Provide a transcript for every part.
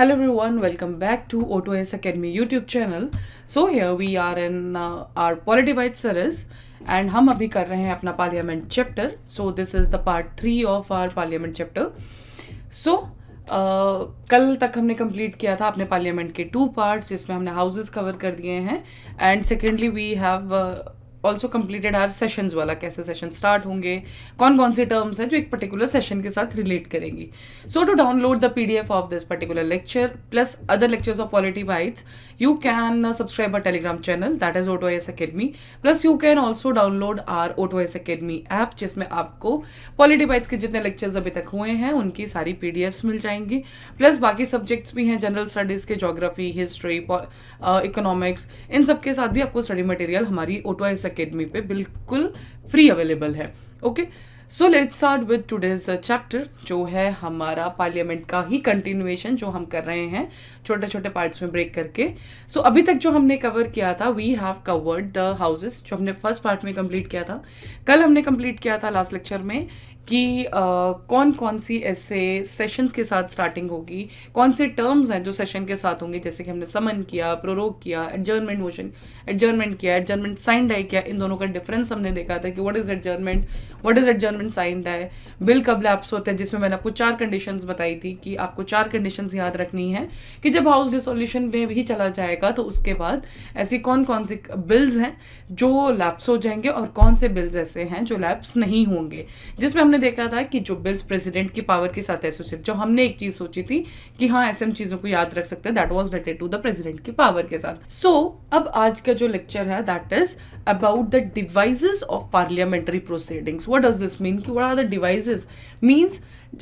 Hello everyone, welcome back to AutoS Academy YouTube channel. So here we are in uh, our Polity Byte series and हम अभी कर रहे हैं अपना Parliament chapter. So this is the part three of our Parliament chapter. So Uh, कल तक हमने complete किया था अपने पार्लियामेंट के टू पार्ट्स जिसमें हमने हाउसेस कवर कर दिए हैं and secondly we have also completed our session वाला कैसे सेशन स्टार्ट होंगे कौन कौन से टर्म्स हैं जो एक पर्टिकुलर सेशन के साथ रिलेट करेंगी so to download the P D F of this particular lecture plus other lectures of polity bites you can subscribe our Telegram channel that is Otto S academy plus you can also download our Otto S academy app जिसमें आपको polity bytes के जितने lectures अभी तक हुए हैं उनकी सारी पी डी एफ्स मिल जाएंगी प्लस बाकी सब्जेक्ट्स भी हैं जनरल स्टडीज़ के जोग्राफी हिस्ट्री इकोनॉमिक्स इन सब के साथ भी आपको स्टडी मटेरियल हमारी ओटो एस अकेडमी पे बिल्कुल फ्री अवेलेबल है okay so let start with today's chapter जो है हमारा पार्लियामेंट का ही कंटिन्यूएशन जो हम कर रहे हैं छोटे छोटे पार्ट्स में ब्रेक करके सो so, अभी तक जो हमने कवर किया था we have covered the houses जो हमने फर्स्ट पार्ट में कंप्लीट किया था कल हमने कंप्लीट किया था लास्ट लेक्चर में कि आ, कौन कौन सी ऐसे सेशंस के साथ स्टार्टिंग होगी कौन से टर्म्स हैं जो सेशन के साथ होंगे जैसे कि हमने समन किया प्रोरोग किया एडजर्नमेंट मोशन एडजर्नमेंट किया एडजर्नमेंट साइन डाई किया इन दोनों का डिफरेंस हमने देखा था कि what is adjournment what is adjournment sine die bill कब लैप्स होते हैं जिसमें मैंने आपको चार कंडीशन बताई थी कि आपको चार कंडीशन याद रखनी है कि जब हाउस डिसोल्यूशन में भी चला जाएगा तो उसके बाद ऐसी कौन कौन सी बिल्स हैं जो लैप्स हो जाएंगे और कौन से बिल्स ऐसे हैं जो लैप्स नहीं होंगे जिसमें हमने देखा था कि जो बिल्स प्रेसिडेंट की पावर के साथ एसोसिएट जो हमने एक चीज सोची थी कि हाँ ऐसे हम चीजों को याद रख सकते हैं that was related to the president की पावर के साथ सो so, अब आज का जो लेक्चर है that is about the devices of parliamentary proceedings what does this mean की what are the devices means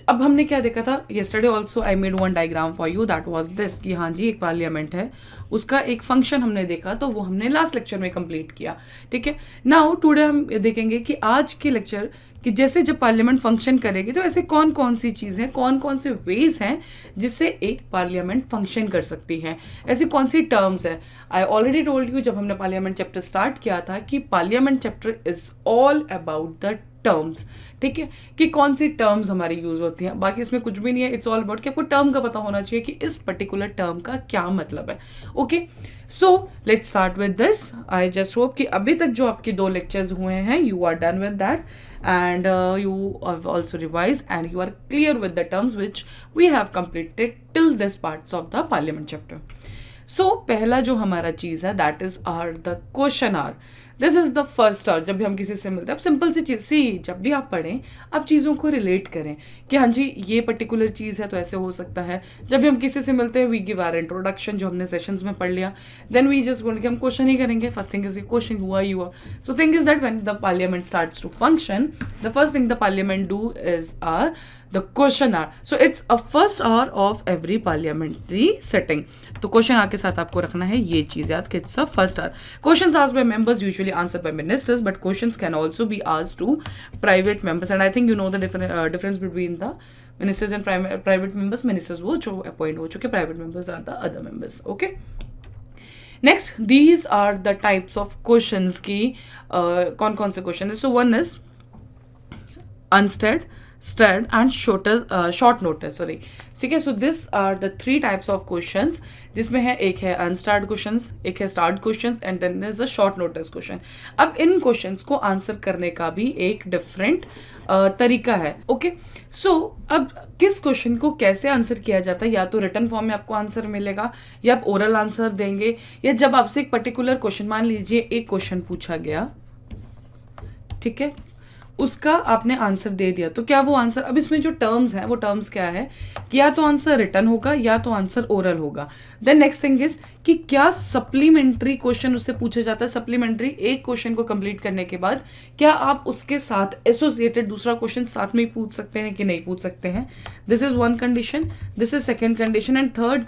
अब हमने क्या देखा था yesterday also I made one diagram for you that was this कि हाँ जी एक पार्लियामेंट है उसका एक फंक्शन हमने देखा तो वो हमने लास्ट लेक्चर में कंप्लीट किया ठीक है नाउ टुडे हम देखेंगे कि आज के लेक्चर कि जैसे जब पार्लियामेंट फंक्शन करेगी तो ऐसे कौन कौन सी चीज़ें कौन कौन से वेज हैं जिससे एक पार्लियामेंट फंक्शन कर सकती है ऐसी कौन सी टर्म्स हैं आई ऑलरेडी टोल्ड यू जब हमने पार्लियामेंट चैप्टर स्टार्ट किया था कि parliament chapter is all about the terms ठीक है कि कौन सी टर्म्स हमारी यूज़ होती हैं बाकी इसमें कुछ भी नहीं है इट्स ऑल अबाउट कि आपको टर्म का पता होना चाहिए कि इस पर्टिकुलर टर्म का क्या मतलब है okay so let's start with this I just hope कि अभी तक जो आपके दो लेक्चर्स हुए हैं you are done with that and you also revise and you are clear with the terms which we have completed till this part of the parliament chapter so पहला जो हमारा चीज़ है that is our the question hour this is the first star जब भी हम किसी से मिलते हैं आप सिंपल सी चीज़ सी जब भी आप पढ़ें आप चीज़ों को रिलेट करें कि हाँ जी ये पर्टिकुलर चीज़ है तो ऐसे हो सकता है जब भी हम किसी से मिलते हैं वी गिव आर इंट्रोडक्शन जो हमने सेशन में पढ़ लिया देन वी जस्ट बोल के हम क्वेश्चन ही करेंगे फर्स्ट थिंग इज क्वेश्चन हुआ ही हुआ so thing is that when the parliament start to function the first thing the parliament do is are the question are so it's a first hour of every parliamentary setting तो question are के साथ आपको रखना है ये चीज़ याद कि it's a first are question आज bye members usually answer by ministers but question can also be आज to private members and I think you know the difference between the ministers and private members ministers वो जो appoint हो चुके private members are the other members okay next these are the types of question की uh, कौन कौन से question है so one is unstarred stud and short, uh, short notice sorry ठीक है so this are the three types of question जिसमें है एक है अनस्टार्ट क्वेश्चन एक है starred question and then is a short notice question अब इन क्वेश्चन को आंसर करने का भी एक डिफरेंट uh, तरीका है ओके okay? सो so, अब किस क्वेश्चन को कैसे आंसर किया जाता है या तो रिटर्न फॉर्म में आपको आंसर मिलेगा या आप ओरल आंसर देंगे या जब आपसे एक पर्टिकुलर क्वेश्चन मान लीजिए एक क्वेश्चन पूछा गया ठीक है उसका आपने आंसर दे दिया तो क्या वो आंसर अब इसमें जो टर्म्स हैं वो टर्म्स क्या है या तो आंसर रिटर्न होगा या तो आंसर ओरल होगा देन नेक्स्ट थिंग इज कि क्या सप्लीमेंट्री क्वेश्चन उससे पूछा जाता है सप्लीमेंट्री एक क्वेश्चन को कंप्लीट करने के बाद क्या आप उसके साथ एसोसिएटेड दूसरा क्वेश्चन साथ में ही पूछ सकते हैं कि नहीं पूछ सकते हैं this is one condition this is second condition and third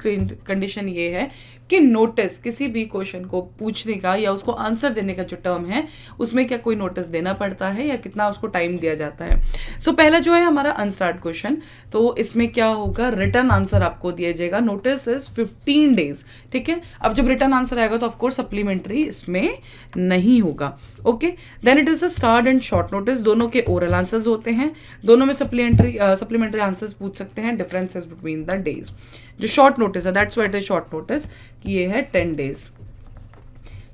condition ये है कि नोटिस किसी भी क्वेश्चन को पूछने का या उसको आंसर देने का जो टर्म है उसमें क्या कोई नोटिस देना पड़ता है या कितना उसको टाइम दिया जाता है सो so, पहला जो है हमारा अनस्टार्ट क्वेश्चन तो इसमें क्या होगा रिटर्न आंसर आपको दिया जाएगा नोटिस इज फिफ्टीन डेज ठीक है अब जब रिटर्न आंसर आएगा तो ऑफकोर्स सप्लीमेंट्री इसमें नहीं होगा okay then it is a starred and short notice दोनों के ओरल आंसर्स होते हैं दोनों में सप्लीमेंट्री सप्लीमेंट्री आंसर्स पूछ सकते हैं डिफरेंसेस बिटवीन द डेज जो शॉर्ट नोटिस है that's what is short notice कि ये है टेन डेज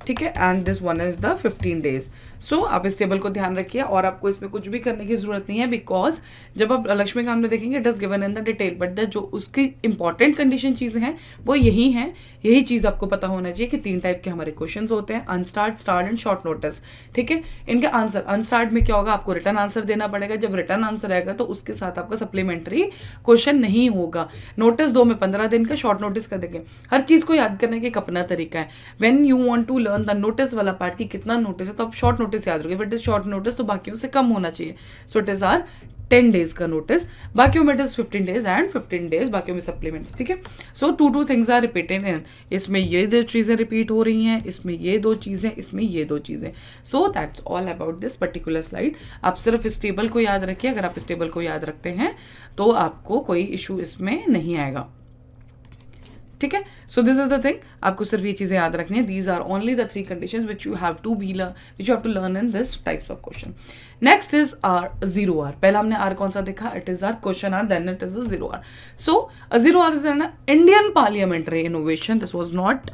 ठीक है and this one is the fifteen days so आप इस टेबल को ध्यान रखिए और आपको इसमें कुछ भी करने की जरूरत नहीं है बिकॉज जब आप लक्ष्मी काम में देखेंगे it is given in the detail but the जो उसकी इंपॉर्टेंट कंडीशन चीज़ें हैं वो यही हैं यही चीज़ आपको पता होना चाहिए कि तीन टाइप के हमारे क्वेश्चन होते हैं unstarred starred and short notice ठीक है इनके आंसर अनस्टार्ट में क्या होगा आपको रिटर्न आंसर देना पड़ेगा जब रिटर्न आंसर आएगा तो उसके साथ आपका सप्लीमेंट्री क्वेश्चन नहीं होगा नोटिस दो में पंद्रह दिन का शॉर्ट नोटिस कर देंगे हर चीज़ को याद करने का एक अपना तरीका है when you want to learn seven the notice वाला पार्ट की कितना नोटिस है तो आप शॉर्ट नोटिस याद रखिए बट इज़ शॉर्ट नोटिस तो बाकी से कम होना चाहिए so it is our ten days का नोटिस बाकी में it is fifteen days and fifteen days बाकी में सप्लीमेंट्स ठीक है so two two things are repeated in इसमें ये दो चीज़ें रिपीट हो रही हैं इसमें ये दो चीज़ें इसमें ये दो चीज़ें so that's all about this particular slide आप सिर्फ इस टेबल को याद रखिए अगर आप इस टेबल को याद रखते हैं तो आपको कोई इशू इसमें नहीं आएगा ठीक है so this is the thing आपको सिर्फ ये चीज़ें याद रखनी है these are only the three condition which you have to be which you have to learn in this types of question next is our zero hour पहला हमने hour कौन सा देखा it is our question hour then it is a zero hour so a zero hour is an Indian parliamentary innovation this was not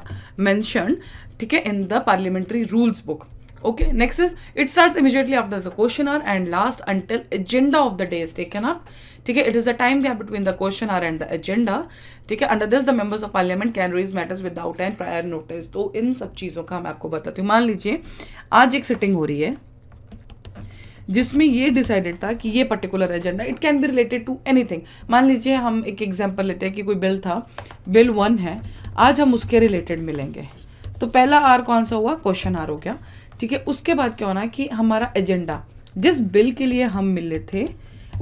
mentioned ठीक है in the parliamentary rules book okay next is it starts immediately after the question hour and last until agenda of the day is taken up ठीक है it is the time gap between the question hour and the agenda ठीक है under this the members of parliament can raise matters without an prior notice तो इन सब चीज़ों का मैं आपको बताती हूँ मान लीजिए आज एक सिटिंग हो रही है जिसमें ये डिसाइडेड था कि ये particular agenda it can be related to anything मान लीजिए हम एक एग्जांपल लेते हैं कि कोई बिल था बिल वन है आज हम उसके रिलेटेड मिलेंगे तो पहला आर कौन सा हुआ क्वेश्चन आर हो गया ठीक है उसके बाद क्या होना कि हमारा एजेंडा जिस बिल के लिए हम मिले थे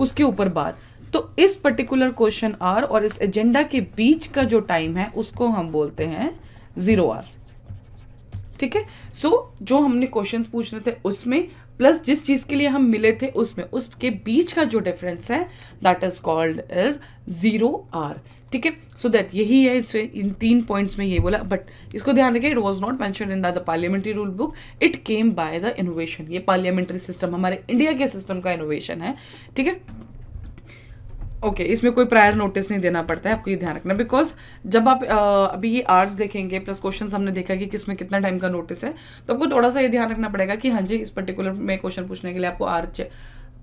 उसके ऊपर बात तो इस पर्टिकुलर क्वेश्चन आर और इस एजेंडा के बीच का जो टाइम है उसको हम बोलते हैं जीरो आर ठीक है सो so, जो हमने क्वेश्चंस पूछने थे उसमें प्लस जिस चीज के लिए हम मिले थे उसमें उसके बीच का जो डिफरेंस है that is called is zero hour ठीक है सो दैट यही है इसमें इन तीन पॉइंट्स में ये बोला बट इसको ध्यान रखें it was not mentioned in the parliamentary rule book it came by the innovation ये पार्लियामेंट्री सिस्टम हमारे इंडिया के सिस्टम का इनोवेशन है ठीक है ओके okay, इसमें कोई प्रायर नोटिस नहीं देना पड़ता है आपको ये ध्यान रखना बिकॉज जब आप आ, अभी ये आर्ट्स देखेंगे प्लस क्वेश्चन हमने देखा कि किसमें कितना टाइम का नोटिस है तो आपको थोड़ा सा ये ध्यान रखना पड़ेगा कि हाँ जी इस पर्टिकुलर में क्वेश्चन पूछने के लिए आपको आर्ट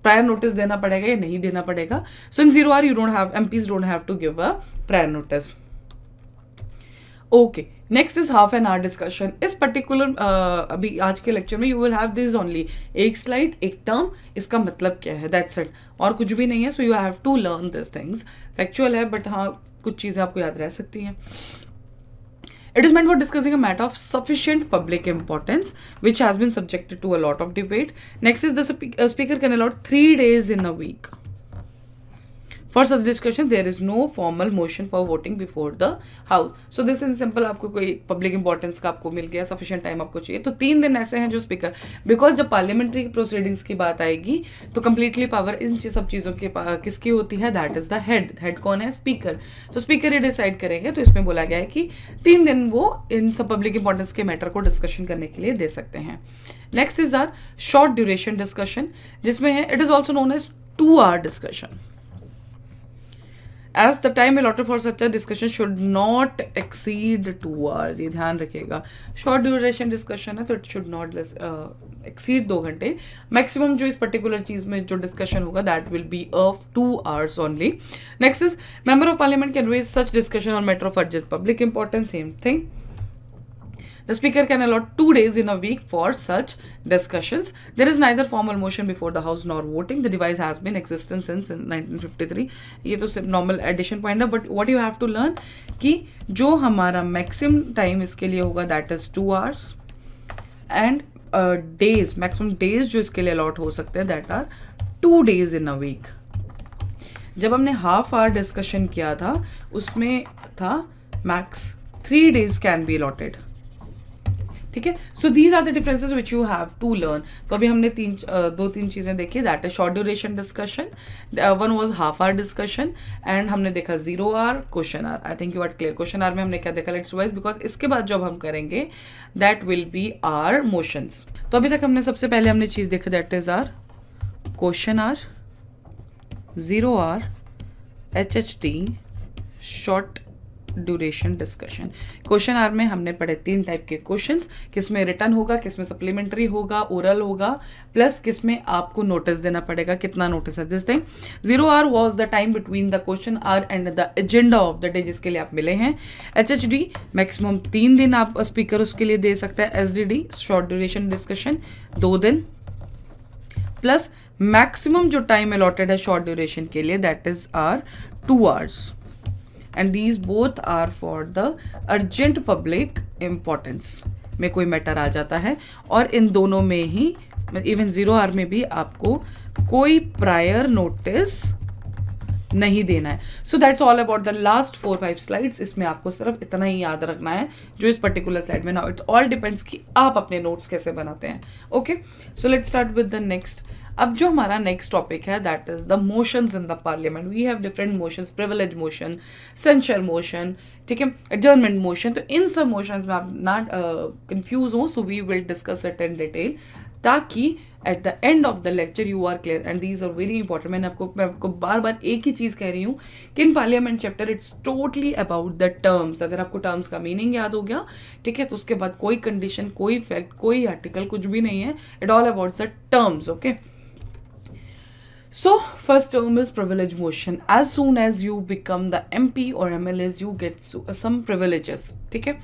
प्रायर नोटिस देना पड़ेगा या नहीं देना पड़ेगा so in zero hour you don't have M Ps don't have to give a prior notice okay next is half an hour discussion इस पर्टिकुलर अभी आज के लेक्चर में you will have this only एक स्लाइड एक term इसका मतलब क्या है दैट्स इट और कुछ भी नहीं है so you have to learn this things factual है बट हाँ कुछ चीज़ें आपको याद रह सकती हैं It is meant for discussing a matter of sufficient public importance, which has been subjected to a lot of debate. Next is the spe uh, speaker can allot three days in a week. For such discussion there is no formal motion for voting before the house so this in simple आपको कोई public importance का आपको मिल गया sufficient time आपको चाहिए तो तीन दिन ऐसे हैं जो स्पीकर बिकॉज जब पार्लियामेंट्री प्रोसीडिंग्स की बात आएगी तो कंप्लीटली पावर इन सब चीज़ों की किसकी होती है that is the head head कौन है स्पीकर तो स्पीकर ही डिसाइड करेंगे तो इसमें बोला गया है कि तीन दिन वो इन सब पब्लिक इंपॉर्टेंस के मैटर को डिस्कशन करने के लिए दे सकते हैं next is our short duration discussion जिसमें है it is also known as two hour discussion as the time allotted for such a discussion should not exceed two hours ये ध्यान रखिएगा शॉर्ट ड्यूरेशन डिस्कशन है तो इट शुड नॉट एक्सीड दो घंटे maximum जो इस पर्टिकुलर चीज़ में जो डिस्कशन होगा that will be of two hours only next is member of parliament can raise such discussion on matter of urgent public important same thing The Speaker can allot two days in a week for such discussions. There is neither formal motion before the House nor voting. The device has been existent since 1953. Uh, ये तो सिर्फ normal addition point है but what you have to learn कि जो हमारा maximum time इसके लिए होगा that is two hours and days maximum days जो इसके लिए अलॉट हो सकते हैं that are two days in a week जब हमने हाफ आवर डिस्कशन किया था उसमें था max three days can be allotted ठीक है so these are the differences which you have to learn तो अभी हमने तीन दो तीन चीज़ें देखी that is short duration discussion one was half hour discussion and हमने देखा zero hour question hour I think you are clear question hour में हमने क्या देखा लेट्स वाइज बिकॉज इसके बाद जब हम करेंगे that will be our motions तो अभी तक हमने सबसे पहले हमने चीज़ देखा that is our question hour zero hour H H T short duration discussion question hour में हमने पढ़े तीन टाइप के क्वेश्चंस किसमें रिटर्न होगा किसमें सप्लीमेंट्री होगा ओरल होगा प्लस किसमें आपको नोटिस देना पड़ेगा कितना नोटिस है this thing zero hour was the time between the question hour and the agenda of the day जिसके लिए आप मिले हैं एच एच डी मैक्सिमम तीन दिन आप स्पीकर उसके लिए दे सकते हैं S D D short duration discussion दो दिन प्लस मैक्सिमम जो टाइम अलॉटेड है शॉर्ट ड्यूरेशन के लिए that is uh two hours and these both are for the urgent public importance में कोई मैटर आ जाता है और इन दोनों में ही इवन ज़ीरो आर में भी आपको कोई प्रायर नोटिस नहीं देना है so that's all about the last four five slides इसमें आपको सिर्फ इतना ही याद रखना है जो इस पर्टिकुलर स्लाइड में नाउ इट्स ऑल डिपेंड्स कि आप अपने नोट्स कैसे बनाते हैं okay so let start with the next अब जो हमारा नेक्स्ट टॉपिक है that is the motion in the Parliament we have different motion privilege motion censure motion ठीक है एडजर्नमेंट मोशन तो इन सब मोशन में आप नॉट कंफ्यूज uh, हो so we will discuss it in detail ताकि at the end of the lecture you are clear and these are very important मैंने आपको मैं आपको बार बार एक ही चीज़ कह रही हूँ कि in Parliament chapter it's totally about the terms अगर आपको टर्म्स का मीनिंग याद हो गया ठीक है तो उसके बाद कोई कंडीशन कोई फैक्ट कोई आर्टिकल कुछ भी नहीं है it all about the terms okay So, first term is privilege motion. As soon as you become the MP or MLS, you get some privileges. ठीक है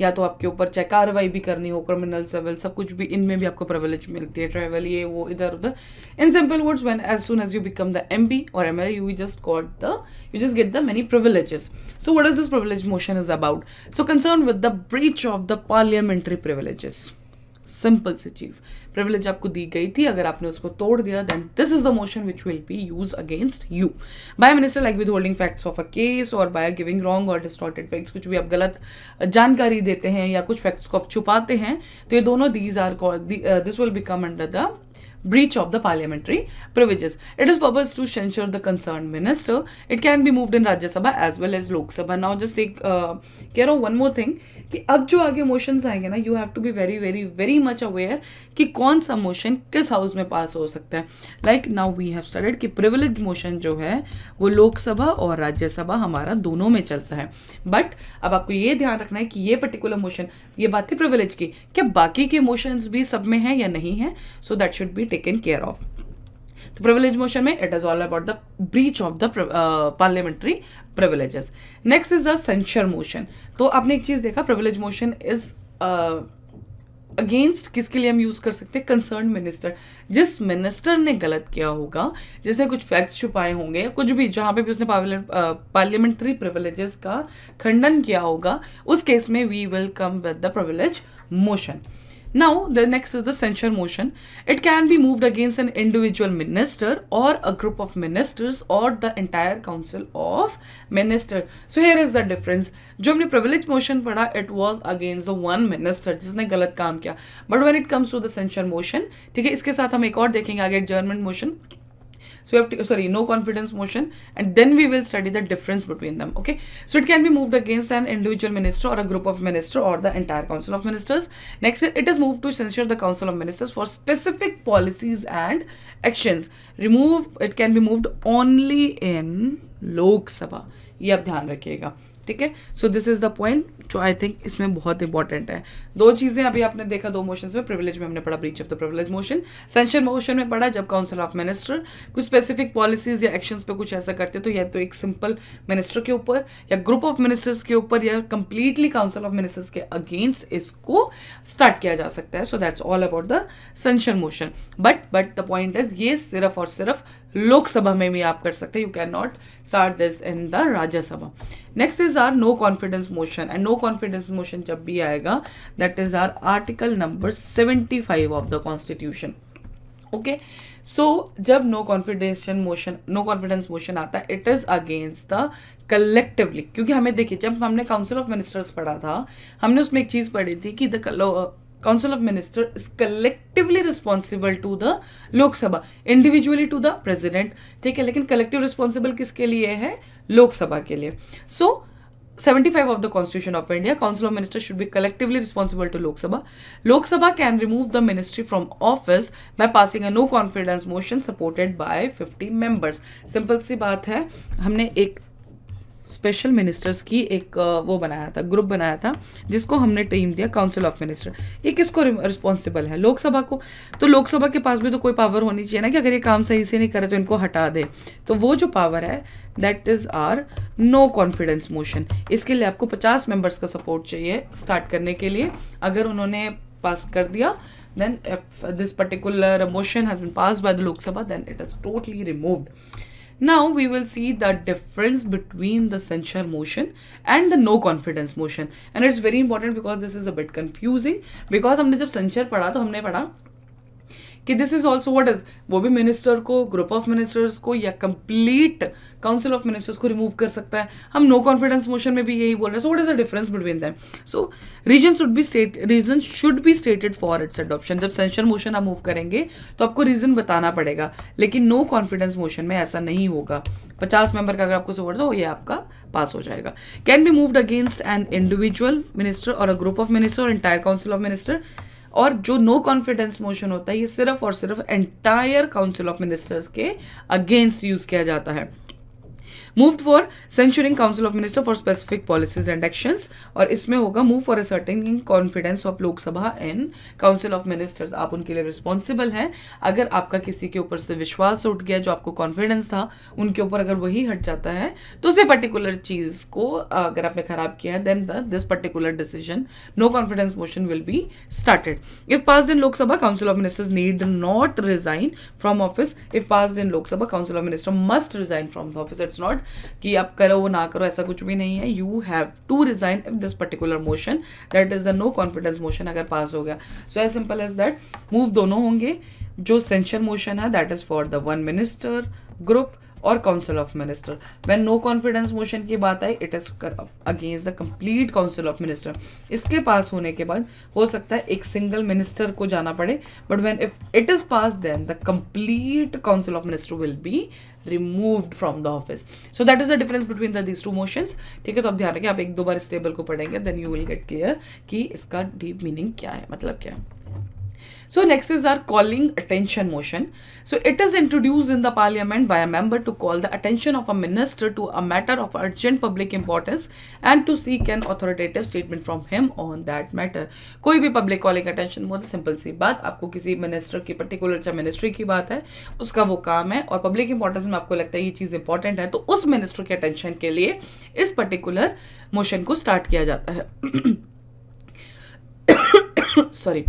या तो आपके ऊपर चाहे कार्रवाई भी करनी हो क्रिमिनल सिविल सब कुछ भी इनमें भी आपको प्रिवेलेज मिलती है ट्रेवल ये वो इधर उधर in simple words when as soon as you become the M P और M L you just got the you just get the many privileges so what is this privilege motion is about so concern with the breach of the parliamentary privileges simple सी चीज़ privilege आपको दी गई थी अगर आपने उसको तोड़ दिया then this is the motion which will be use against you bye minister like with holding facts of a case और बाय गिविंग रॉन्ग और डिस्टॉर्टेड फैक्ट्स कुछ भी आप गलत जानकारी देते हैं या कुछ फैक्ट्स को आप छुपाते हैं तो ये दोनों these are this will become under the breach of the parliamentary privileges. It is purpose to censure the concerned minister. It can be moved in Rajya Sabha as well as Lok Sabha. Now just take uh, care of one more thing कि अब जो आगे motions आएंगे ना you have to be very very very much aware कि कौन सा motion किस हाउस में पास हो सकता है like now we have studied कि प्रिविलेज मोशन जो है वो लोकसभा और राज्यसभा हमारा दोनों में चलता है बट अब आपको ये ध्यान रखना है कि ये पर्टिकुलर मोशन ये बात थी प्रिविलेज की क्या बाकी के मोशंस भी सब में हैं या नहीं है so that should be taken care of तो प्रिविलेज मोशन में it is all about the breach of the parliamentary privileges next is the censure motion तो आपने एक चीज देखा प्रिविलेज मोशन इज अगेंस्ट किसके लिए हम यूज कर सकते हैं कंसर्न मिनिस्टर जिस मिनिस्टर ने गलत किया होगा जिसने कुछ फैक्ट्स छुपाए होंगे कुछ भी जहां पे भी उसने पार्लियामेंट्री प्रिविलेजेस uh, का खंडन किया होगा उस केस में we will come with the privilege motion Now the next is the censure motion. It can be moved against an individual minister or a group of ministers or the entire council of minister. So here is the difference. जो privilege motion पढ़ा it was against the one minister जिसने गलत काम किया. But when it comes to the censure motion ठीक है इसके साथ हम एक और देखेंगे आगे adjournment motion. So you have to, oh, sorry, no confidence motion and then we will study the difference between them. Okay. So it can be moved against an individual minister or a group of minister or the entire council of ministers. Next, it is moved to censure the council of ministers for specific policies and actions. Remove, it can be moved only in Lok Sabha. ये आप ध्यान रखिएगा ठीक है so this is the point जो I think इसमें बहुत important है दो चीज़ें अभी आपने देखा दो मोशन में प्रिविलेज में हमने पढ़ा breach of the privilege motion censure motion में पढ़ा जब काउंसिल ऑफ मिनिस्टर कुछ स्पेसिफिक पॉलिसीज या एक्शंस पे कुछ ऐसा करते तो या तो एक सिंपल मिनिस्टर के ऊपर या ग्रुप ऑफ मिनिस्टर्स के ऊपर या कंप्लीटली काउंसिल ऑफ मिनिस्टर्स के अगेंस्ट इसको स्टार्ट किया जा सकता है so that's all about the censure motion but but the point is ये सिर्फ और सिर्फ लोकसभा में भी आप कर सकते हैं you can not start this in the Rajya Sabha next is our no confidence motion and no confidence motion जब भी आएगा that is our article number seventy five of the constitution okay so जब no confidence motion no confidence motion आता है it is against the collectively क्योंकि हमें देखिए जब हमने काउंसिल ऑफ मिनिस्टर्स पढ़ा था हमने उसमें एक चीज़ पढ़ी थी कि the council of minister is collectively responsible to the lok sabha individually to the president ठीक है लेकिन collective responsible किसके लिए है lok sabha के लिए so 75 of the constitution of india council of ministers should be collectively responsible to lok sabha lok sabha can remove the ministry from office by passing a no confidence motion supported by 50 members simple सी बात है हमने एक special ministers की एक वो बनाया था group बनाया था जिसको हमने टीम दिया काउंसिल ऑफ मिनिस्टर ये किसको रिस्पॉन्सिबल है लोकसभा को तो लोकसभा के पास भी तो कोई पावर होनी चाहिए ना कि अगर ये काम सही से नहीं करे तो इनको हटा दे तो वो जो पावर है that is our no confidence motion इसके लिए आपको पचास मेंबर्स का सपोर्ट चाहिए स्टार्ट करने के लिए अगर उन्होंने पास कर दिया then if this particular motion has been pass by the Lok Sabha then it is totally removed Now we will see the difference between the censure motion and the no confidence motion and it's very important because this is a bit confusing because हमने जब censure we तो कि this is also what is वो भी minister को group of ministers को या complete council of ministers को रिमूव कर सकता है हम नो कॉन्फिडेंस मोशन में भी यही बोल रहे हैं so what is the difference between them so reason should be state reason should be stated for its adoption जब सेंशन मोशन आप मूव करेंगे तो आपको रीजन बताना पड़ेगा लेकिन नो कॉन्फिडेंस मोशन में ऐसा नहीं होगा पचास मेंबर का अगर आपको सपोर्ट हो ये आपका पास हो जाएगा can be moved against an individual minister और अ ग्रुप ऑफ मिनिस्टर और इंटायर काउंसिल ऑफ मिनिस्टर और जो नो कॉन्फिडेंस मोशन होता है ये सिर्फ और सिर्फ एंटायर काउंसिल ऑफ मिनिस्टर्स के अगेंस्ट यूज़ किया जाता है move for censuring council of minister for specific policies and actions और इसमें होगा move for asserting confidence of Lok Sabha and council of ministers आप उनके लिए रिस्पॉन्सिबल हैं अगर आपका किसी के ऊपर से विश्वास उठ गया जो आपको कॉन्फिडेंस था उनके ऊपर अगर वही हट जाता है तो उसे पर्टिकुलर चीज़ को अगर आपने खराब किया है then this particular decision no confidence motion will be started if pass in Lok Sabha council of ministers need not resign from office if pass in Lok Sabha council of minister must resign from the office it's not not कि आप करो वो ना करो ऐसा कुछ भी नहीं है you have to resign if this particular motion that is the no confidence motion अगर पास हो गया so as simple as that move दोनों होंगे जो सेंशन मोशन है that is for the one minister group और council of minister when no confidence motion की बात आई it is against the complete council of minister इसके पास होने के बाद हो सकता है एक सिंगल मिनिस्टर को जाना पड़े but when if it is pass then the complete council of minister will be removed from the office so that is the difference between the these two motions ठीक है तो अब ध्यान रखें आप एक दो बार इस टेबल को पढ़ेंगे then you will get clear कि इसका डीप मीनिंग क्या है मतलब क्या है So next is our calling attention motion. So it is introduced in the parliament by a member to call the attention of a minister to a matter of urgent public importance and to seek an authoritative statement from him on that matter. koi bhi public calling attention बहुत simple si baat aapko kisi minister ki particular cha ministry ki baat hai uska wo kaam hai aur public importance mein aapko lagta hai ye cheez important hai to us minister ke attention ke liye is particular motion ko start kiya jata hai sorry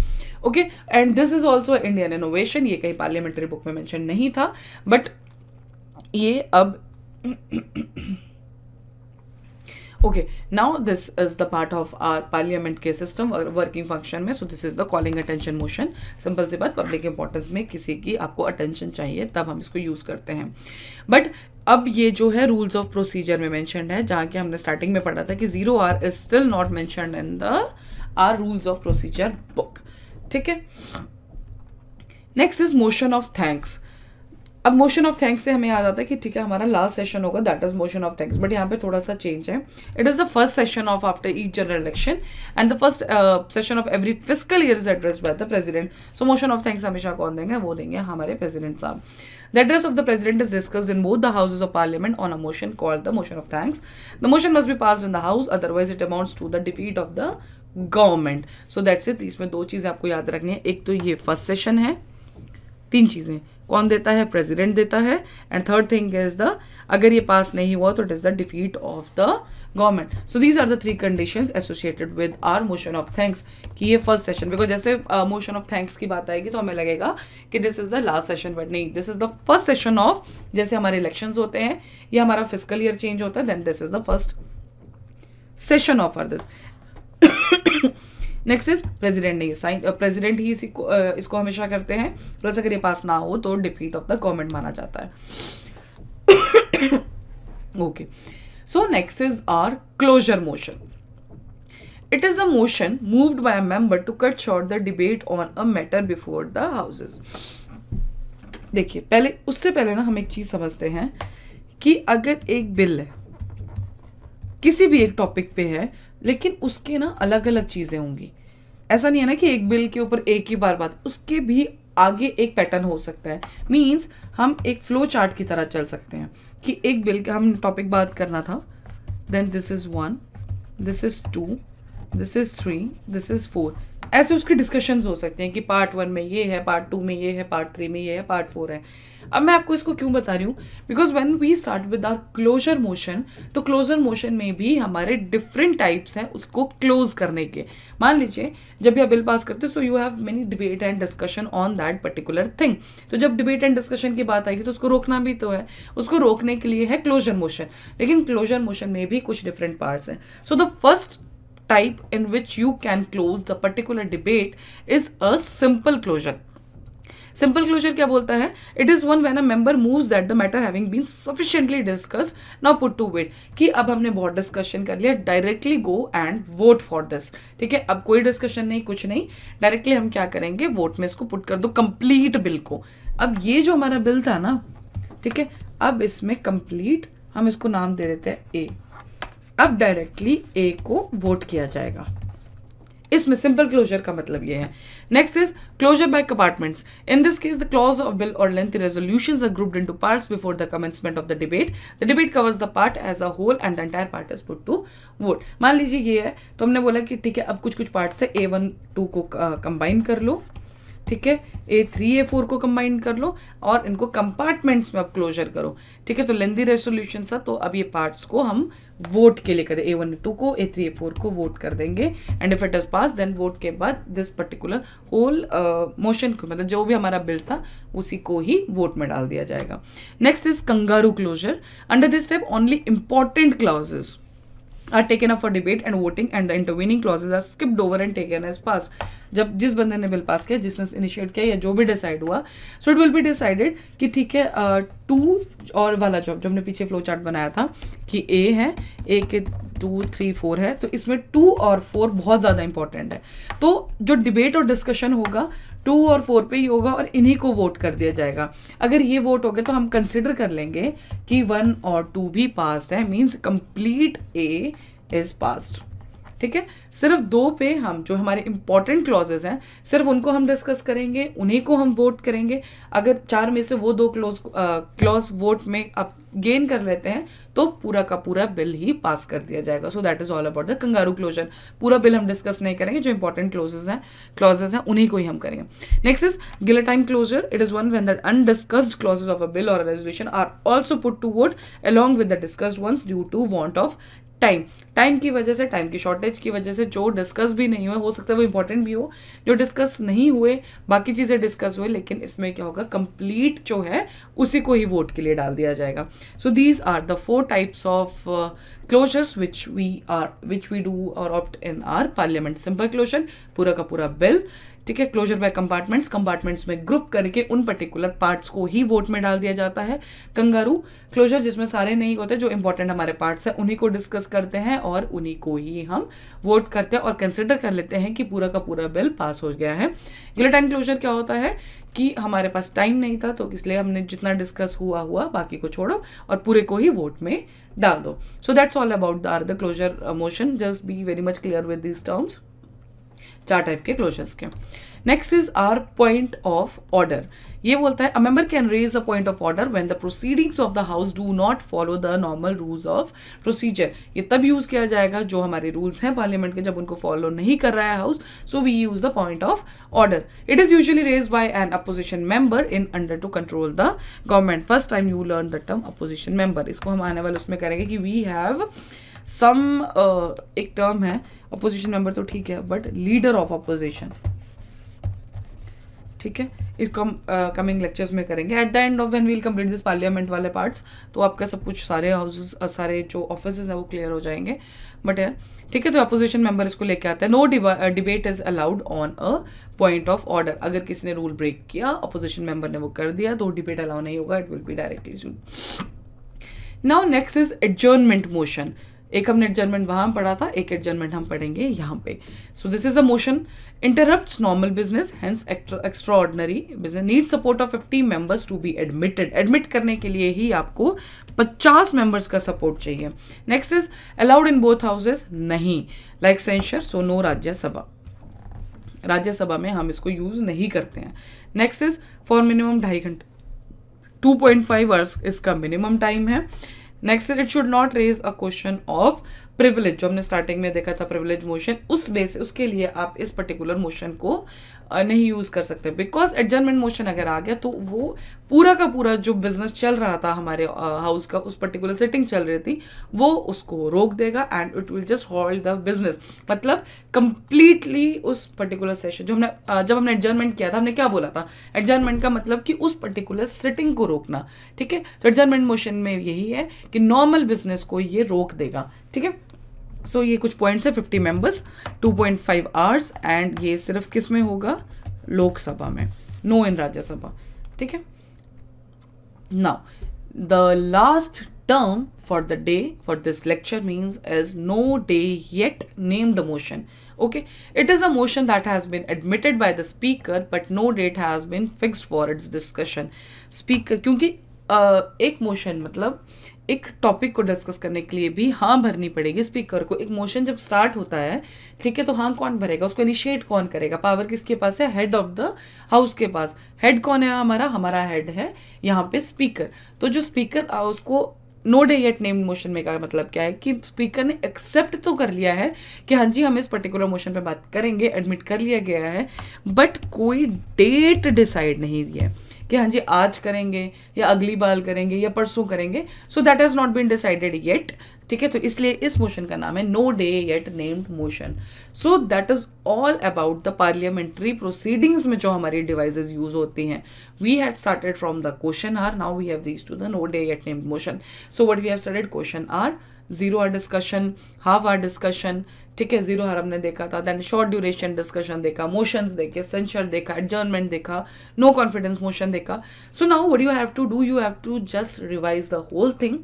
okay and this is also Indian innovation ये कहीं parliamentary book में mention नहीं था but ये अब okay now this is the part of our Parliament के system और working function में so this is the calling attention motion simple सी बात पब्लिक इंपॉर्टेंस में किसी की आपको अटेंशन चाहिए तब हम इसको यूज करते हैं बट अब ये जो है रूल्स ऑफ प्रोसीजर में मैंशन है जहाँ कि हमने स्टार्टिंग में पढ़ा था कि zero hour is still not mentioned in the uh rules of procedure book ठीक है next is motion of thanks अब मोशन ऑफ थैंक्स से हमें याद आता है कि ठीक है हमारा लास्ट सेशन होगा that is motion of thanks but यहाँ पे थोड़ा सा चेंज है it is the first session of after each general election and the first session of every physical year is address by the president so motion of thanks हमेशा कौन देंगे वो देंगे हमारे प्रेजिडेंट साहब the address of the president is discussed in both the Houses of Parliament on a motion called the motion of thanks the motion must be pass in the house otherwise it amounts to the defeat of the government so that's it इसमें दो चीज़ें आपको याद रखनी है एक तो ये फर्स्ट सेशन है तीन चीज़ें कौन देता है प्रेसिडेंट देता है and third thing is the अगर ये पास नहीं हुआ तो it is the defeat of the government so these are the three condition associated with our motion of thanks कि ये फर्स्ट सेशन बिकॉज जैसे मोशन ऑफ थैंक्स की बात आएगी तो हमें लगेगा कि this is the last session but नहीं this is the first session of जैसे हमारे इलेक्शंस होते हैं या हमारा फिजिकल ईयर चेंज होता है then this is the first session of our this next is president नहीं साइन प्रेजिडेंट ही इसी को, uh, इसको हमेशा करते हैं प्लस अगर ये पास ना हो तो डिफीट ऑफ द गवर्नमेंट माना जाता है okay so next is our closure motion it is a motion moved by a member to cut short the debate on a matter before the houses. देखिए पहले उससे पहले ना हम एक चीज समझते हैं कि अगर एक बिल है किसी भी एक टॉपिक पे है लेकिन उसके ना अलग अलग चीज़ें होंगी ऐसा नहीं है ना कि एक बिल के ऊपर एक ही बार बात उसके भी आगे एक पैटर्न हो सकता है मीन्स हम एक फ्लो चार्ट की तरह चल सकते हैं कि एक बिल का हम टॉपिक बात करना था then this is one this is two this is three this is four ऐसे उसके डिस्कशन हो सकते हैं कि पार्ट वन में ये है पार्ट टू में ये है पार्ट थ्री में ये है पार्ट फोर है अब मैं आपको इसको क्यों बता रही हूँ because when we start with our closure motion तो क्लोजर मोशन में भी हमारे डिफरेंट टाइप्स हैं उसको क्लोज करने के मान लीजिए जब भी आप बिल पास करते हो so you have many debate and discussion on that particular thing तो जब डिबेट एंड डिस्कशन की बात आएगी तो उसको रोकना भी तो है उसको रोकने के लिए है क्लोजर मोशन लेकिन क्लोजर मोशन में भी कुछ डिफरेंट पार्ट्स हैं so the first type in which you can close the particular debate is a simple closure. Simple closure क्या बोलता है it is one when a member moves that the matter having been sufficiently discussed now put to vote कि अब हमने बहुत discussion कर लिया directly go and vote for this ठीक है अब कोई डिस्कशन नहीं कुछ नहीं डायरेक्टली हम क्या करेंगे वोट में इसको पुट कर दो कंप्लीट बिल को अब ये जो हमारा बिल था ना ठीक है अब इसमें कंप्लीट हम इसको नाम दे देते हैं ए अब डायरेक्टली ए को वोट किया जाएगा इसमें सिंपल क्लोजर का मतलब यह है next is closure by compartments in this case the clause of bill और lengthy resolution are grouped into parts before the commencement of the debate the debate covers the part as a whole and the entire part is put to vote मान लीजिए ये है तो हमने बोला कि ठीक है अब कुछ कुछ पार्ट्स है ए वन टू को कंबाइन uh, कर लो ठीक है ए थ्री ए फोर को कंबाइन कर लो और इनको कंपार्टमेंट्स में अब क्लोजर करो ठीक है तो लेंदी रेसोल्यूशन था तो अब ये पार्ट्स को हम वोट के लिए करें ए वन टू को ए थ्री ए फोर को वोट कर देंगे and if it is pass then vote के बाद दिस पर्टिकुलर होल मोशन को मतलब जो भी हमारा बिल था उसी को ही वोट में डाल दिया जाएगा next is kangaroo closure under this step only important clauses are taken up for debate and voting and the intervening clauses are skipped over and taken as pass जब जिस बंदे ने बिल पास किया जिसने इनिशिएट किया या जो भी डिसाइड हुआ so it will be decided कि ठीक है टू uh, और वाला जॉब जो हमने पीछे फ्लो चार्ट बनाया था कि ए है ए के टू थ्री फोर है तो इसमें टू और फोर बहुत ज़्यादा इंपॉर्टेंट है तो जो डिबेट और डिस्कशन होगा टू और फोर पे ही होगा और इन्हीं को वोट कर दिया जाएगा अगर ये वोट हो गया तो हम कंसिडर कर लेंगे कि वन और टू भी पास्ड है means complete A is passed ठीक है सिर्फ दो पे हम जो हमारे इंपॉर्टेंट क्लॉजेज हैं सिर्फ उनको हम डिस्कस करेंगे उन्हीं को हम वोट करेंगे अगर चार में से वो दो क्लोज क्लॉज वोट में आप गेन कर लेते हैं तो पूरा का पूरा बिल ही पास कर दिया जाएगा so that is all about the kangaroo closure पूरा बिल हम डिस्कस नहीं करेंगे जो इंपॉर्टेंट क्लोजेज हैं क्लॉजेज हैं उन्हीं को ही हम करेंगे next is guillotine closure it is one when the undiscussed clauses of a bill और resolution are also put to vote along with the discussed ones due to want of time time की वजह से time की shortage की वजह से जो discuss भी नहीं हुए हो सकता है वो इंपॉर्टेंट भी हो जो डिस्कस नहीं हुए बाकी चीज़ें डिस्कस हुए लेकिन इसमें क्या होगा कंप्लीट जो है उसी को ही वोट के लिए डाल दिया जाएगा so these are the four types of closures which we are which we do और opt in our parliament simple closure पूरा का पूरा बिल ठीक है क्लोजर बाय कंपार्टमेंट्स कंपार्टमेंट्स में ग्रुप करके उन पर्टिकुलर पार्ट्स को ही वोट में डाल दिया जाता है कंगारू क्लोजर जिसमें सारे नहीं होते जो इंपॉर्टेंट हमारे पार्ट्स हैं उन्हीं को डिस्कस करते हैं और उन्हीं को ही हम वोट करते हैं और कंसिडर कर लेते हैं कि पूरा का पूरा बिल पास हो गया है गिलेटाइन क्लोजर क्या होता है कि हमारे पास टाइम नहीं था तो इसलिए हमने जितना डिस्कस हुआ हुआ बाकी को छोड़ो और पूरे को ही वोट में डाल दो so that's all about the our the closure motion just be very much clear with this terms चार टाइप के क्लोजर्स के next is our point of order ये बोलता है a member can raise a point of order when the proceedings of the house do not follow the normal rules of procedure ये तब use किया जाएगा जो हमारे रूल्स हैं पार्लियामेंट के जब उनको फॉलो नहीं कर रहा है house so we use the point of order it is usually raise by an opposition member in order to control the government first time you learn the term opposition member इसको हम आने वाले उसमें करेंगे कि वी हैव सम एक term है opposition member तो ठीक है बट लीडर ऑफ अपोजिशन ठीक है इसको हम कमिंग लेक्चर्स में करेंगे at the end of when we'll complete this parliament वाले पार्ट्स तो आपका सब कुछ सारे हाउसेज सारे जो ऑफिस हैं वो क्लियर हो जाएंगे बट ठीक है तो अपोजिशन मेंबर इसको लेके आता है no debate is allowed on a point of order अगर किसी ने रूल ब्रेक किया अपोजिशन मेंबर ने वो कर दिया तो डिबेट अलाउ नहीं होगा it will be directly now next is adjournment motion एक हमने एडजमेंट वहां पढ़ा था एक एडजर्नमेंट हम पढ़ेंगे यहाँ पे so this is a motion interrupt normal business hence extraordinary business need support of fifty members to be admitted admit करने के लिए ही आपको पचास मेंबर्स का सपोर्ट चाहिए next is allowed in both houses नहीं like censure so no Rajya Sabha Rajya Sabha में हम इसको यूज़ नहीं करते हैं नेक्स्ट इज फॉर मिनिमम ढाई घंटे 2.5 पॉइंट आवर्स इसका मिनिमम टाइम है next it should not raise a question of privilege जो हमने स्टार्टिंग में देखा था प्रिविलेज मोशन उस बेस उसके लिए आप इस पर्टिकुलर मोशन को नहीं यूज़ कर सकते बिकॉज एडजस्टमेंट मोशन अगर आ गया तो वो पूरा का पूरा जो बिजनेस चल रहा था हमारे हाउस का उस पर्टिकुलर सेटिंग चल रही थी वो उसको रोक देगा and it will just hold the business मतलब कंप्लीटली उस पर्टिकुलर सेशन जो हमने जब हमने एडजस्टमेंट किया था हमने क्या बोला था एडजमेंट का मतलब कि उस पर्टिकुलर सेटिंग को रोकना ठीक है तो एडजस्टमेंट मोशन में यही है कि नॉर्मल बिजनेस को ये रोक देगा ठीक है सो so, ये कुछ पॉइंट्स है fifty members 2.5 point hours and ये सिर्फ किस में होगा लोकसभा में नो इन राज्यसभा ठीक है now the last term for the day for this lecture means as no day yet named motion okay it is a motion that has been admitted by the speaker but no date has been fixed for its discussion speaker क्योंकि uh, एक motion मतलब uh, एक topic को discuss करने के लिए भी हाँ भरनी पड़ेगी स्पीकर को एक मोशन जब स्टार्ट होता है ठीक है तो हाँ कौन भरेगा उसको इनिशिएट कौन करेगा पावर किसके पास है हेड ऑफ द हाउस के पास हेड कौन है हमारा हमारा हेड है यहाँ पे स्पीकर तो जो स्पीकर उसको no day yet name motion में का मतलब क्या है कि स्पीकर ने एक्सेप्ट तो कर लिया है कि हाँ जी हम इस पर्टिकुलर मोशन पे बात करेंगे एडमिट कर लिया गया है बट कोई डेट डिसाइड नहीं है कि हाँ जी आज करेंगे या अगली बार करेंगे या परसों करेंगे so that has not been decided yet ठीक है तो इसलिए इस मोशन का नाम है no day yet named motion so that is all about the parliamentary proceedings में जो हमारी डिवाइसेस यूज होती हैं we had started from the question hour now we have reach to the no day yet named motion so what we have started question hour zero hour discussion half hour discussion ठीक है zero hour हमने देखा था then short duration discussion देखा motion देखे censure देखा adjournment देखा no confidence motion देखा so now what you have to do you have to just revise the whole thing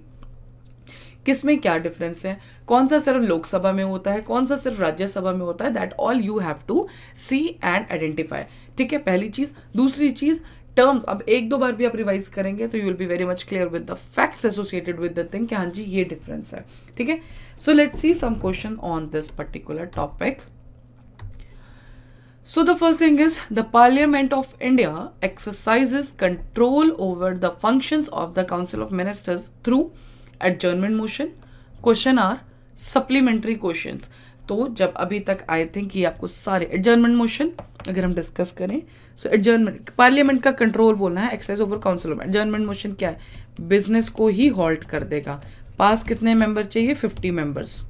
किस में क्या डिफरेंस है कौन सा सिर्फ लोकसभा में होता है कौन सा सिर्फ राज्यसभा में होता है that all you have to see and identify ठीक है पहली चीज दूसरी चीज टर्म्स अब एक दो बार भी आप रिवाइज करेंगे तो you will be very much clear with the facts associated with the thing कि हाँ जी ये डिफरेंस है ठीक है so let see some question on this particular topic so the first thing is the parliament of India exercises control over the function of the council of ministers through adjournment motion question hour supplementary question तो जब अभी तक आए थे कि आपको सारे adjournment motion अगर हम डिस्कस करें सो एडजर्नमेंट पार्लियामेंट का कंट्रोल बोलना है एक्साइज ओवर काउंसिल में एडजर्नमेंट मोशन क्या है बिजनेस को ही हॉल्ट कर देगा पास कितने मेंबर चाहिए फिफ्टी मेंबर्स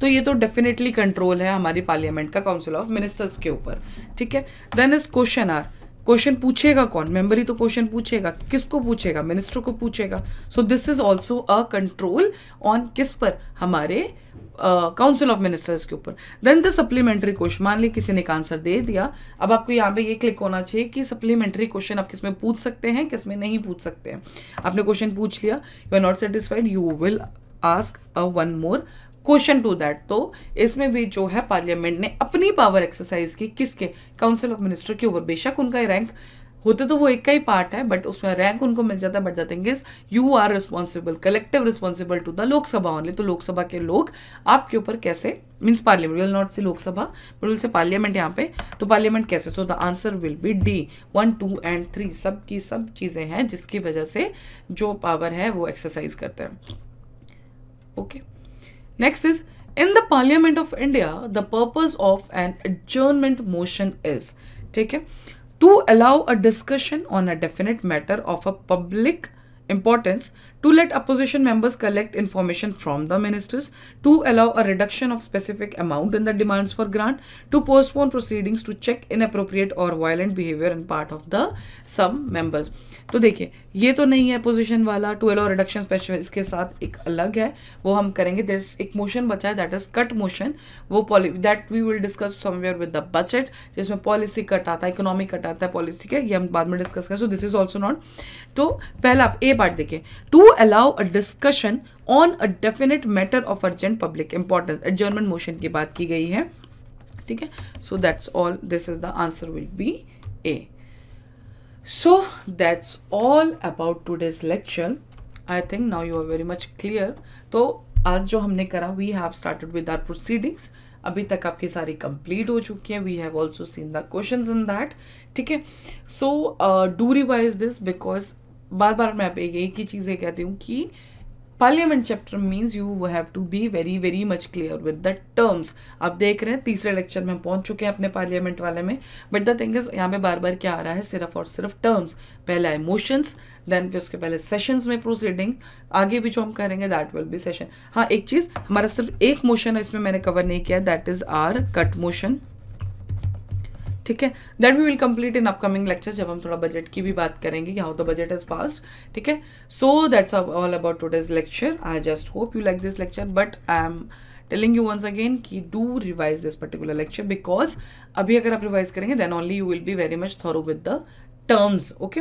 तो ये तो डेफिनेटली कंट्रोल है हमारी पार्लियामेंट का काउंसिल ऑफ मिनिस्टर्स के ऊपर ठीक है then is question hour question पूछेगा कौन मेंबर ही तो क्वेश्चन पूछेगा किसको पूछेगा मिनिस्टर को पूछेगा so this is also a control on किस पर हमारे काउंसिल ऑफ मिनिस्टर्स के ऊपर देन द सप्लीमेंट्री क्वेश्चन मान ली किसी ने एक आंसर दे दिया अब आपको यहाँ पे ये क्लिक होना चाहिए कि सप्लीमेंट्री क्वेश्चन आप किस पूछ सकते हैं किसमें नहीं पूछ सकते हैं आपने क्वेश्चन पूछ लिया you are not satisfied you will ask a one more question to that तो इसमें भी जो है पार्लियामेंट ने अपनी पावर एक्सरसाइज की किसके काउंसिल ऑफ मिनिस्टर के ऊपर बेशक उनका रैंक होते तो वो एक का ही पार्ट है बट उसमें रैंक उनको मिल जाता है but the thing is you are responsible collective responsible to the Lok Sabha only तो लोकसभा के लोग आपके ऊपर कैसे means parliament will not say Lok Sabha but will say parliament यहाँ पे तो पार्लियामेंट कैसे so the answer will be D one two and three सब की सब चीज़ें हैं जिसकी वजह से जो पावर है वो एक्सरसाइज करते हैं okay next is in the parliament of India the purpose of an adjournment motion is ठीक है to allow a discussion on a definite matter of a public importance to let opposition members collect information from the ministers to allow a reduction of specific amount in the demands for grant to postpone proceedings to check in appropriate और violent behaviour in part of the some members तो देखिए ये तो नहीं है opposition वाला to allow reduction specific इसके साथ एक अलग है वो हम करेंगे देर एक मोशन बचा है दैट इज कट मोशन वो policy that we will discuss somewhere with the budget जिसमें पॉलिसी कट आता है इकोनॉमिक कट आता है पॉलिसी के ये हम बाद में डिस्कस करें so this is also not तो पहला आप ए पार्ट देखिए to to allow a discussion on a definite matter of urgent public importance adjournment motion की बात की गई है ठीक है so that's all this is the answer will be A so that's all about today's lecture I think now you are very much clear तो आज जो हमने करा we have started with our proceedings अभी तक आपकी सारी कंप्लीट हो चुकी है we have also seen the question in that ठीक है so do revise this because बार बार मैं आप एक ही चीज़ें कहती हूँ कि parliament chapter means you have to be very very much clear with the terms आप देख रहे हैं तीसरे लेक्चर में हम पहुंच चुके हैं अपने पार्लियामेंट वाले में बट द थिंग इज यहाँ पे बार बार क्या आ रहा है सिर्फ और सिर्फ टर्म्स पहला मोशन देन फिर उसके पहले सेशंस में प्रोसीडिंग आगे भी जो हम करेंगे दैट विल बी सेशन हाँ एक चीज़ हमारा सिर्फ एक मोशन है इसमें मैंने कवर नहीं किया that is our cut motion ठीक है that we will complete in upcoming lecture जब हम थोड़ा बजट की भी बात करेंगे कि how the budget is pass ठीक है so that's all about today's lecture I just hope you like this lecture but I am telling you once again कि do revise this particular lecture because अभी अगर आप revise करेंगे then only you will be very much thorough with the terms okay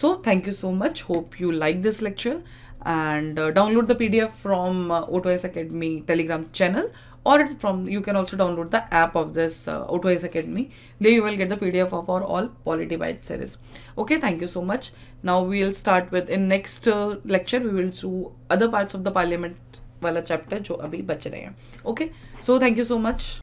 so thank you so much hope you like this lecture and download the P D F from auto S academy Telegram channel or from you can also download the app of this uh, AutoS Academy. There you will get the PDF of our all Polity Byte series. Okay, thank you so much. Now we'll start with in next uh, lecture we will do other parts of the parliament wala chapter जो अभी बच रहे हैं okay so thank you so